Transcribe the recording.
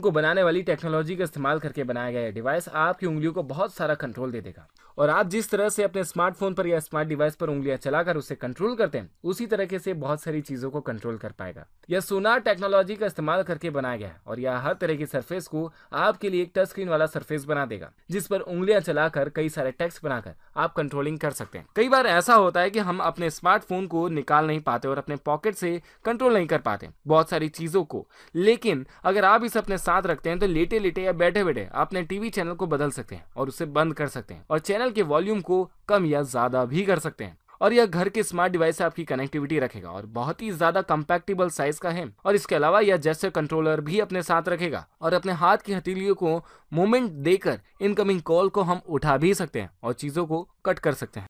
को बनाने वाली टेक्नोलॉजी का इस्तेमाल करके बनाया गया डिवाइस आपकी उंगलियों को बहुत सारा कंट्रोल दे देगा और आप जिस तरह से अपने स्मार्टफोन पर या स्मार्ट डिवाइस पर उंगलियां चलाकर उसे कंट्रोल करते हैं उसी तरीके से बहुत सारी चीजों को कंट्रोल कर पाएगा यह सोनार टेक्नोलॉजी का इस्तेमाल करके बनाया गया है और यह हर तरह की सरफेस को आपके लिए एक टच स्क्रीन वाला सरफेस बना देगा जिस पर उंगलियां चलाकर कई सारे टेक्स्ट बनाकर आप कंट्रोलिंग कर सकते हैं कई बार ऐसा होता है कि हम अपने स्मार्टफोन को निकाल नहीं पाते और अपने पॉकेट से कंट्रोल नहीं कर पाते बहुत सारी चीज़ों को लेकिन अगर आप इसे अपने साथ रखते हैं तो लेटे लेटे या बैठे बैठे अपने टीवी चैनल को बदल सकते हैं और उसे बंद कर सकते हैं और चैनल के वॉल्यूम को कम या ज़्यादा भी कर सकते हैं और यह घर के स्मार्ट डिवाइस से आपकी कनेक्टिविटी रखेगा और बहुत ही ज्यादा कम्पैक्टेबल साइज का है और इसके अलावा यह जैसे कंट्रोलर भी अपने साथ रखेगा और अपने हाथ की हथेलियों को मूवमेंट देकर इनकमिंग कॉल को हम उठा भी सकते हैं और चीजों को कट कर सकते हैं